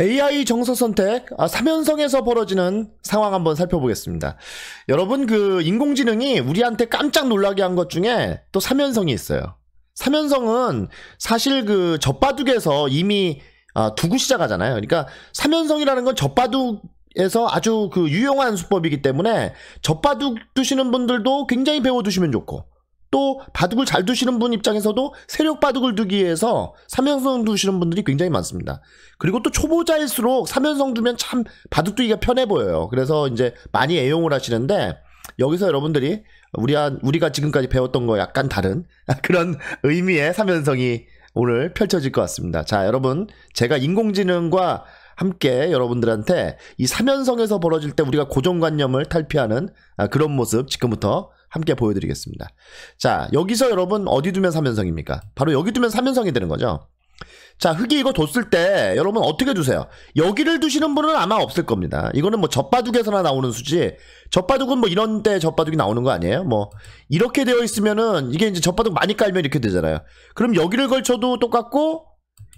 AI 정서 선택, 아, 3연성에서 벌어지는 상황 한번 살펴보겠습니다. 여러분, 그, 인공지능이 우리한테 깜짝 놀라게 한 것 중에 또 3연성이 있어요. 3연성은 사실 그 젖바둑에서 이미 아, 두고 시작하잖아요. 그러니까 3연성이라는 건 젖바둑에서 아주 그 유용한 수법이기 때문에 젖바둑 두시는 분들도 굉장히 배워두시면 좋고, 또 바둑을 잘 두시는 분 입장에서도 세력 바둑을 두기 위해서 3연성 두시는 분들이 굉장히 많습니다. 그리고 또 초보자일수록 3연성 두면 참 바둑 두기가 편해 보여요. 그래서 이제 많이 애용을 하시는데 여기서 여러분들이 우리가 우리가 지금까지 배웠던 거 약간 다른 그런 의미의 3연성이 오늘 펼쳐질 것 같습니다. 자, 여러분 제가 인공지능과 함께 여러분들한테 이 사면성에서 벌어질 때 우리가 고정관념을 탈피하는 아, 그런 모습 지금부터 함께 보여드리겠습니다. 자, 여기서 여러분 어디 두면 사면성입니까? 바로 여기 두면 사면성이 되는 거죠. 자, 흙이 이거 뒀을 때 여러분 어떻게 두세요? 여기를 두시는 분은 아마 없을 겁니다. 이거는 뭐 젖바둑에서나 나오는 수지. 젖바둑은 뭐 이런 때 젖바둑이 나오는 거 아니에요? 뭐 이렇게 되어 있으면은 이게 이제 젖바둑 많이 깔면 이렇게 되잖아요. 그럼 여기를 걸쳐도 똑같고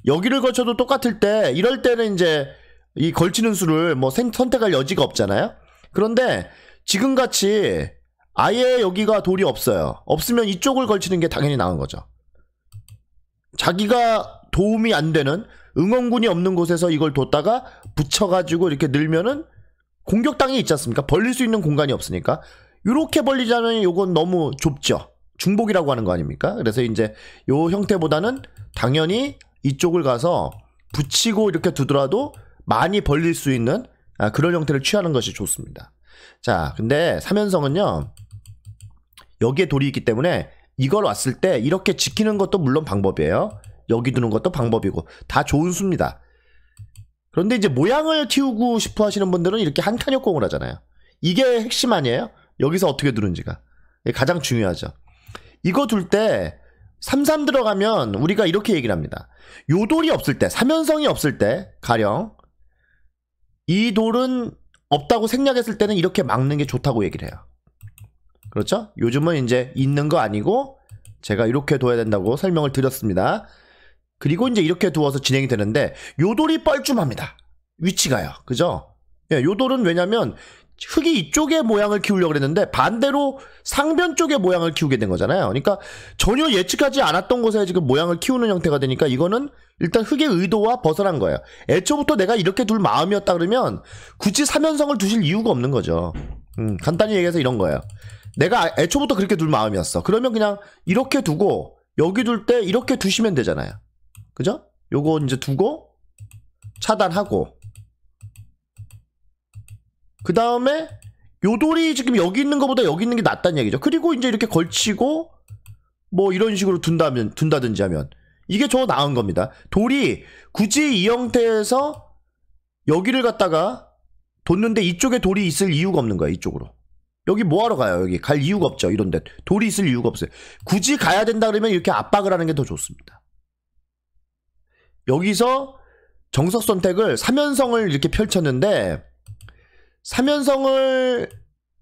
여기를 거쳐도 똑같을 때 이럴 때는 이제 이 걸치는 수를 뭐 선택할 여지가 없잖아요. 그런데 지금 같이 아예 여기가 돌이 없어요. 없으면 이쪽을 걸치는 게 당연히 나은 거죠. 자기가 도움이 안 되는 응원군이 없는 곳에서 이걸 뒀다가 붙여가지고 이렇게 늘면은 공격당이 있지 않습니까? 벌릴 수 있는 공간이 없으니까. 이렇게 벌리자면 이건 너무 좁죠. 중복이라고 하는 거 아닙니까? 그래서 이제 요 형태보다는 당연히 이쪽을 가서 붙이고 이렇게 두더라도 많이 벌릴 수 있는 아, 그런 형태를 취하는 것이 좋습니다. 자, 근데 사면성은요 여기에 돌이 있기 때문에 이걸 왔을 때 이렇게 지키는 것도 물론 방법이에요. 여기 두는 것도 방법이고, 다 좋은 수입니다. 그런데 이제 모양을 틔우고 싶어 하시는 분들은 이렇게 한칸 역공을 하잖아요. 이게 핵심 아니에요? 여기서 어떻게 두는지가. 가장 중요하죠. 이거 둘때 3-3 들어가면 우리가 이렇게 얘기를 합니다. 요돌이 없을 때, 사면성이 없을 때, 가령, 이 돌은 없다고 생략했을 때는 이렇게 막는 게 좋다고 얘기를 해요. 그렇죠? 요즘은 이제 있는 거 아니고, 제가 이렇게 둬야 된다고 설명을 드렸습니다. 그리고 이제 이렇게 두어서 진행이 되는데, 요돌이 뻘쭘합니다. 위치가요. 그죠? 예, 요 돌은 왜냐면 흙이 이쪽의 모양을 키우려고 그랬는데 반대로 상변 쪽의 모양을 키우게 된 거잖아요. 그러니까 전혀 예측하지 않았던 곳에 지금 모양을 키우는 형태가 되니까 이거는 일단 흙의 의도와 벗어난 거예요. 애초부터 내가 이렇게 둘 마음이었다 그러면 굳이 사면성을 두실 이유가 없는 거죠. 음, 간단히 얘기해서 이런 거예요. 내가 애초부터 그렇게 둘 마음이었어. 그러면 그냥 이렇게 두고 여기 둘 때 이렇게 두시면 되잖아요. 그죠? 요거 이제 두고 차단하고 그 다음에 요돌이 지금 여기 있는 것보다 여기 있는 게 낫다는 얘기죠. 그리고 이제 이렇게 걸치고 뭐 이런 식으로 둔다면 둔다든지 하면 이게 더 나은 겁니다. 돌이 굳이 이 형태에서 여기를 갔다가 뒀는데 이쪽에 돌이 있을 이유가 없는 거야 이쪽으로. 여기 뭐하러 가요? 여기 갈 이유가 없죠. 이런데 돌이 있을 이유가 없어요. 굳이 가야 된다 그러면 이렇게 압박을 하는 게 더 좋습니다. 여기서 정석 선택을 사면성을 이렇게 펼쳤는데 삼연성을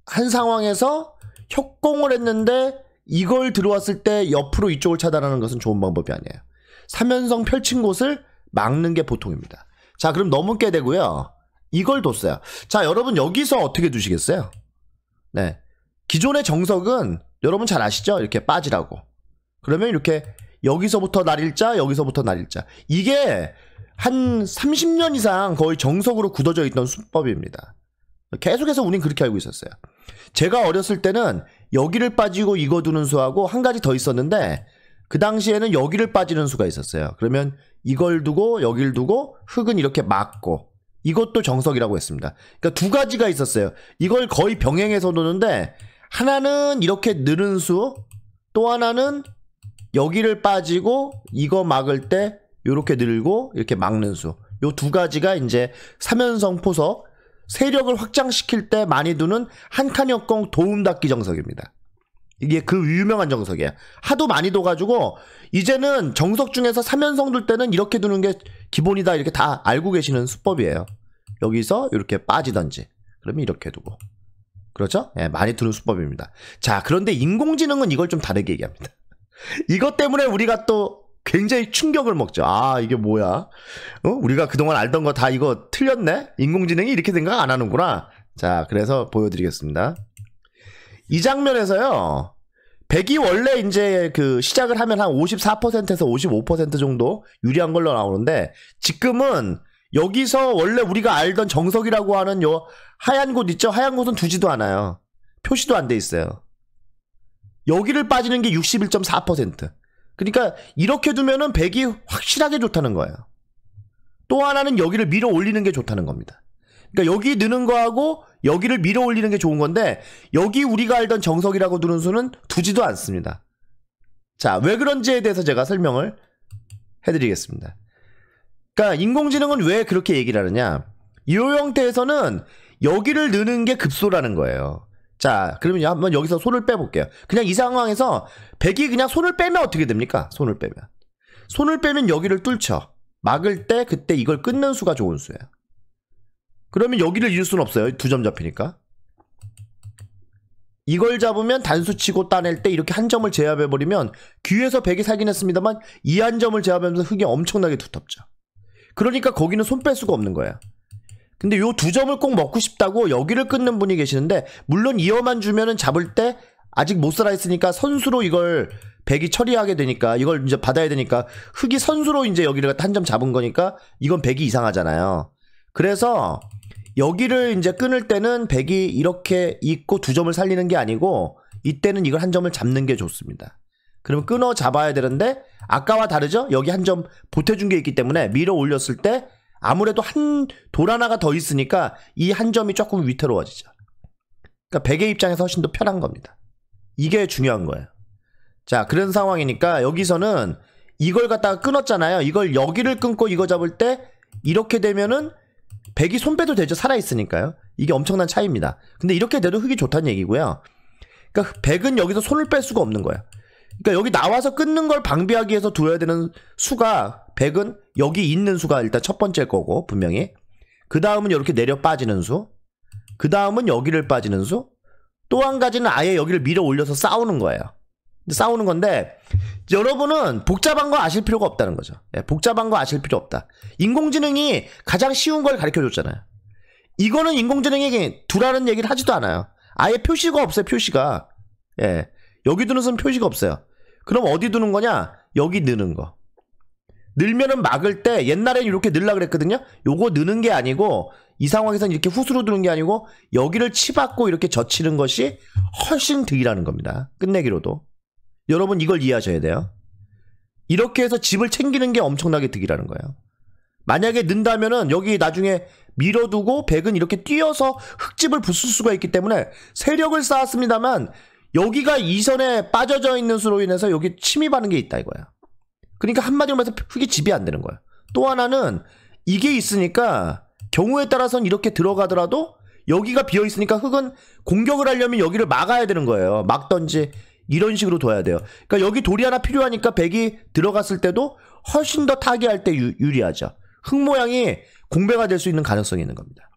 한 상황에서 협공을 했는데 이걸 들어왔을 때 옆으로 이쪽을 차단하는 것은 좋은 방법이 아니에요. 삼연성 펼친 곳을 막는 게 보통입니다. 자, 그럼 넘게 되고요. 이걸 뒀어요. 자, 여러분 여기서 어떻게 두시겠어요? 네. 기존의 정석은 여러분 잘 아시죠? 이렇게 빠지라고. 그러면 이렇게 여기서부터 날일자, 여기서부터 날일자. 이게 한 30년 이상 거의 정석으로 굳어져 있던 수법입니다. 계속해서 우린 그렇게 알고 있었어요. 제가 어렸을 때는 여기를 빠지고 이거 두는 수하고 한 가지 더 있었는데 그 당시에는 여기를 빠지는 수가 있었어요. 그러면 이걸 두고 여기를 두고 흙은 이렇게 막고 이것도 정석이라고 했습니다. 그러니까 두 가지가 있었어요. 이걸 거의 병행해서 노는데 하나는 이렇게 느는 수, 또 하나는 여기를 빠지고 이거 막을 때 이렇게 늘고 이렇게 막는 수. 요 두 가지가 이제 사면성 포석 세력을 확장시킬 때 많이 두는 한칸 역공 도움닫기 정석입니다. 이게 그 유명한 정석이에요 하도 많이 둬가지고 이제는 정석 중에서 3연성 둘 때는 이렇게 두는 게 기본이다 이렇게 다 알고 계시는 수법이에요. 여기서 이렇게 빠지던지 그러면 이렇게 두고 그렇죠? 예, 많이 두는 수법입니다. 자 그런데 인공지능은 이걸 좀 다르게 얘기합니다. 이것 때문에 우리가 또 굉장히 충격을 먹죠. 아, 이게 뭐야? 어? 우리가 그동안 알던 거 다 이거 틀렸네? 인공지능이 이렇게 생각 안 하는구나. 자, 그래서 보여드리겠습니다. 이 장면에서요, 1 0 0이 원래 이제 그 시작을 하면 한 54%에서 55% 정도 유리한 걸로 나오는데, 지금은 여기서 원래 우리가 알던 정석이라고 하는 요 하얀 곳 있죠? 하얀 곳은 두지도 않아요. 표시도 안 돼 있어요. 여기를 빠지는 게 61.4%. 그러니까 이렇게 두면은 1이 확실하게 좋다는 거예요. 또 하나는 여기를 밀어 올리는 게 좋다는 겁니다. 그러니까 여기 느는 거하고 여기를 밀어 올리는 게 좋은 건데 여기 우리가 알던 정석이라고 두는 수는 두지도 않습니다. 자, 왜 그런지에 대해서 제가 설명을 해드리겠습니다. 그러니까 인공지능은 왜 그렇게 얘기를 하느냐? 이 형태에서는 여기를 느는 게 급소라는 거예요. 자, 그러면 한번 여기서 손을 빼볼게요. 그냥 이 상황에서 백이 그냥 손을 빼면 어떻게 됩니까? 손을 빼면. 손을 빼면 여기를 뚫쳐. 막을 때 그때 이걸 끊는 수가 좋은 수예요. 그러면 여기를 잃을 수는 없어요. 두 점 잡히니까. 이걸 잡으면 단수치고 따낼 때 이렇게 한 점을 제압해버리면 귀에서 백이 살긴 했습니다만 이 한 점을 제압하면서 흙이 엄청나게 두텁죠. 그러니까 거기는 손 뺄 수가 없는 거예요. 근데 요 두 점을 꼭 먹고 싶다고 여기를 끊는 분이 계시는데 물론 이어만 주면은 잡을 때 아직 못 살아있으니까 선수로 이걸 백이 처리하게 되니까 이걸 이제 받아야 되니까 흙이 선수로 이제 여기를 한 점 잡은 거니까 이건 백이 이상하잖아요. 그래서 여기를 이제 끊을 때는 백이 이렇게 있고 두 점을 살리는 게 아니고 이때는 이걸 한 점을 잡는 게 좋습니다. 그러면 끊어 잡아야 되는데 아까와 다르죠? 여기 한 점 보태준 게 있기 때문에 밀어 올렸을 때 아무래도 한 돌 하나가 더 있으니까 이 한 점이 조금 위태로워지죠. 그러니까 백의 입장에서 훨씬 더 편한 겁니다. 이게 중요한 거예요. 자, 그런 상황이니까 여기서는 이걸 갖다가 끊었잖아요. 이걸 여기를 끊고 이거 잡을 때 이렇게 되면은 백이 손빼도 되죠. 살아있으니까요. 이게 엄청난 차이입니다. 근데 이렇게 돼도 흙이 좋다는 얘기고요. 그러니까 백은 여기서 손을 뺄 수가 없는 거예요. 그러니까 여기 나와서 끊는 걸 방비하기 위해서 두어야 되는 수가 백은 여기 있는 수가 일단 첫 번째 거고 분명히 그 다음은 이렇게 내려 빠지는 수 그 다음은 여기를 빠지는 수 또 한 가지는 아예 여기를 밀어 올려서 싸우는 거예요 싸우는 건데 여러분은 복잡한 거 아실 필요가 없다는 거죠 예, 복잡한 거 아실 필요 없다 인공지능이 가장 쉬운 걸 가르쳐 줬잖아요 이거는 인공지능에게 두라는 얘기를 하지도 않아요 아예 표시가 없어요 표시가 예 여기 두는 수는 표시가 없어요 그럼 어디 두는 거냐 여기 느는거 늘면은 막을 때 옛날엔 이렇게 늘라 그랬거든요. 요거 느는 게 아니고 이 상황에서는 이렇게 후수로 두는게 아니고 여기를 치받고 이렇게 젖히는 것이 훨씬 득이라는 겁니다. 끝내기로도. 여러분 이걸 이해하셔야 돼요. 이렇게 해서 집을 챙기는 게 엄청나게 득이라는 거예요. 만약에 는다면은 여기 나중에 밀어두고 백은 이렇게 뛰어서 흙집을 부술 수가 있기 때문에 세력을 쌓았습니다만 여기가 이선에 빠져져 있는 수로 인해서 여기 침입하는 게 있다 이거야. 그러니까 한마디로 말해서 흙이 집이 안 되는 거야. 또 하나는 이게 있으니까 경우에 따라서는 이렇게 들어가더라도 여기가 비어 있으니까 흙은 공격을 하려면 여기를 막아야 되는 거예요. 막던지 이런 식으로 둬야 돼요. 그러니까 여기 돌이 하나 필요하니까 백이 들어갔을 때도 훨씬 더 타개할 때 유, 유리하죠. 흙 모양이 공배가 될 수 있는 가능성이 있는 겁니다.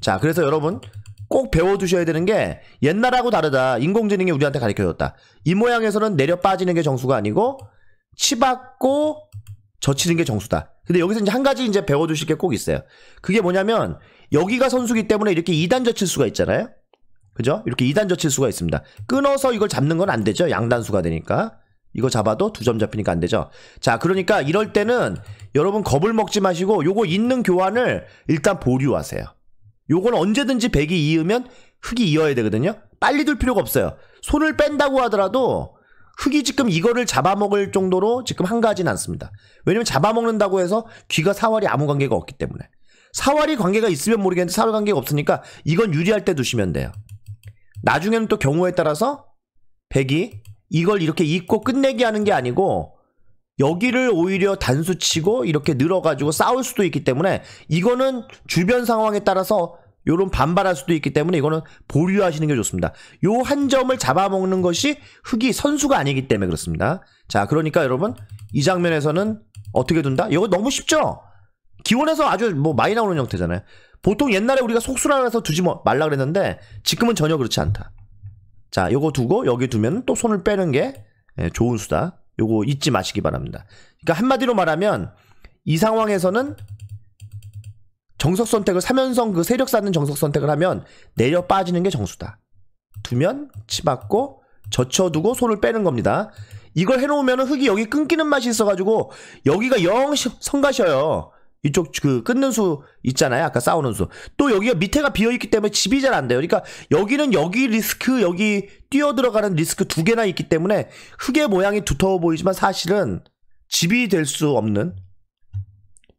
자, 그래서 여러분 꼭 배워두셔야 되는 게 옛날하고 다르다. 인공지능이 우리한테 가르쳐줬다. 이 모양에서는 내려 빠지는 게 정수가 아니고 치받고 젖히는 게 정수다. 근데 여기서 이제 한 가지 이제 배워두실 게 꼭 있어요. 그게 뭐냐면 여기가 선수기 때문에 이렇게 2단 젖힐 수가 있잖아요. 그죠? 이렇게 2단 젖힐 수가 있습니다. 끊어서 이걸 잡는 건 안 되죠. 양단수가 되니까. 이거 잡아도 두 점 잡히니까 안 되죠. 자, 그러니까 이럴 때는 여러분 겁을 먹지 마시고 요거 있는 교환을 일단 보류하세요. 요건 언제든지 백이 이으면 흙이 이어야 되거든요. 빨리 둘 필요가 없어요. 손을 뺀다고 하더라도 흙이 지금 이거를 잡아먹을 정도로 지금 한가하진 않습니다. 왜냐면 잡아먹는다고 해서 귀가 사활이 아무 관계가 없기 때문에. 사활이 관계가 있으면 모르겠는데 사활 관계가 없으니까 이건 유리할 때 두시면 돼요. 나중에는 또 경우에 따라서 백이 이걸 이렇게 잊고 끝내기 하는 게 아니고 여기를 오히려 단수치고 이렇게 늘어가지고 싸울 수도 있기 때문에 이거는 주변 상황에 따라서 요런 반발할 수도 있기 때문에 이거는 보류하시는 게 좋습니다. 요 한 점을 잡아먹는 것이 흑이 선수가 아니기 때문에 그렇습니다. 자, 그러니까 여러분 이 장면에서는 어떻게 둔다? 이거 너무 쉽죠? 기원에서 아주 뭐 많이 나오는 형태잖아요. 보통 옛날에 우리가 속수라 해서 두지 뭐 말라 그랬는데 지금은 전혀 그렇지 않다. 자, 요거 두고 여기 두면 또 손을 빼는 게 예, 좋은 수다. 요거 잊지 마시기 바랍니다. 그러니까 한마디로 말하면 이 상황에서는 정석 선택을 사면성 그 세력 쌓는 정석 선택을 하면 내려 빠지는 게 정수다. 두면 치받고 젖혀두고 손을 빼는 겁니다. 이걸 해놓으면 흙이 여기 끊기는 맛이 있어가지고 여기가 영 성가셔요. 이쪽 그 끊는 수 있잖아요. 아까 싸우는 수. 또 여기가 밑에가 비어있기 때문에 집이 잘 안 돼요. 그러니까 여기는 여기 리스크, 여기 뛰어 들어가는 리스크 두 개나 있기 때문에 흙의 모양이 두터워 보이지만 사실은 집이 될 수 없는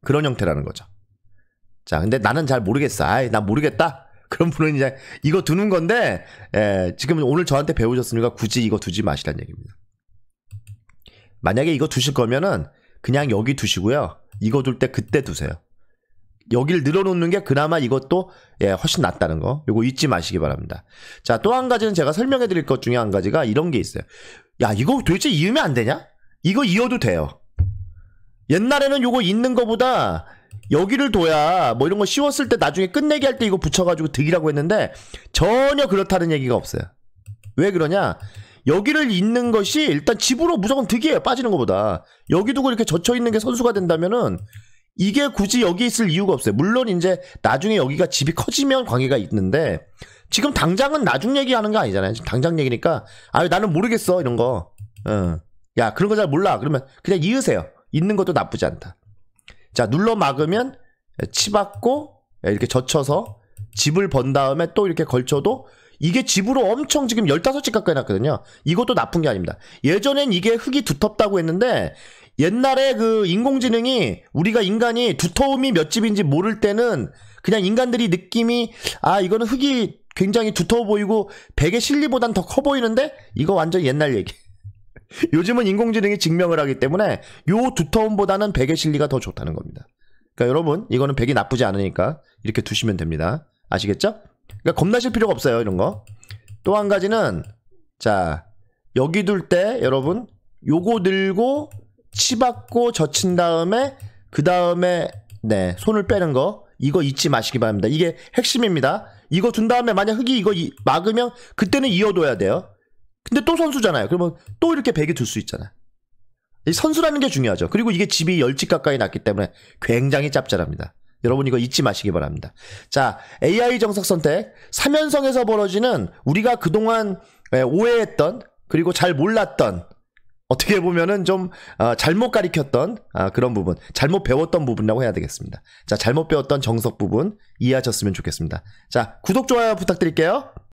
그런 형태라는 거죠. 자, 근데 나는 잘 모르겠어. 아이, 난 모르겠다. 그런 분은 이제 이거 두는 건데, 에, 예, 지금 오늘 저한테 배우셨으니까 굳이 이거 두지 마시란 얘기입니다. 만약에 이거 두실 거면은 그냥 여기 두시고요. 이거 둘 때 그때 두세요. 여길 늘어놓는 게 그나마 이것도 예, 훨씬 낫다는 거. 이거 잊지 마시기 바랍니다. 자, 또 한 가지는 제가 설명해 드릴 것 중에 한 가지가 이런 게 있어요. 야, 이거 도대체 이으면 안 되냐? 이거 이어도 돼요. 옛날에는 요거 있는 거보다 여기를 둬야 뭐 이런 거 씌웠을 때 나중에 끝내기 할 때 이거 붙여가지고 득이라고 했는데 전혀 그렇다는 얘기가 없어요. 왜 그러냐? 여기를 잇는 것이 일단 집으로 무조건 득이에요. 빠지는 것보다. 여기 두고 이렇게 젖혀 있는 게 선수가 된다면은 이게 굳이 여기 에 있을 이유가 없어요. 물론 이제 나중에 여기가 집이 커지면 관계가 있는데 지금 당장은 나중 얘기하는 거 아니잖아요. 지금 당장 얘기니까 아유 나는 모르겠어 이런 거. 어. 야 그런 거 잘 몰라. 그러면 그냥 이으세요. 있는 것도 나쁘지 않다. 자 눌러 막으면 치받고 이렇게 젖혀서 집을 번 다음에 또 이렇게 걸쳐도 이게 집으로 엄청 지금 15집 가까이 났거든요. 이것도 나쁜 게 아닙니다. 예전엔 이게 흙이 두텁다고 했는데 옛날에 그 인공지능이 우리가 인간이 두터움이 몇 집인지 모를 때는 그냥 인간들이 느낌이 아 이거는 흙이 굉장히 두터워 보이고 베개 실리보단 더 커 보이는데 이거 완전 옛날 얘기. 요즘은 인공지능이 증명을 하기 때문에 요 두터움보다는 베개 실리가 더 좋다는 겁니다. 그러니까 여러분 이거는 베개 나쁘지 않으니까 이렇게 두시면 됩니다. 아시겠죠? 그러니까 겁나실 필요가 없어요 이런 거. 또 한 가지는 자 여기 둘 때 여러분 요거 들고 치받고 젖힌 다음에 그 다음에 네 손을 빼는 거 이거 잊지 마시기 바랍니다. 이게 핵심입니다. 이거 둔 다음에 만약 흙이 이거 막으면 그때는 이어둬야 돼요. 근데 또 선수잖아요. 그러면 또 이렇게 100이 들수 있잖아요. 이 선수라는 게 중요하죠. 그리고 이게 집이 10집 가까이 났기 때문에 굉장히 짭짤합니다. 여러분 이거 잊지 마시기 바랍니다. 자, AI 정석 선택. 사면성에서 벌어지는 우리가 그동안 오해했던 그리고 잘 몰랐던 어떻게 보면은 좀 어, 잘못 가리켰던 아, 그런 부분, 잘못 배웠던 부분이라고 해야 되겠습니다. 자, 잘못 배웠던 정석 부분 이해하셨으면 좋겠습니다. 자, 구독 좋아요 부탁드릴게요.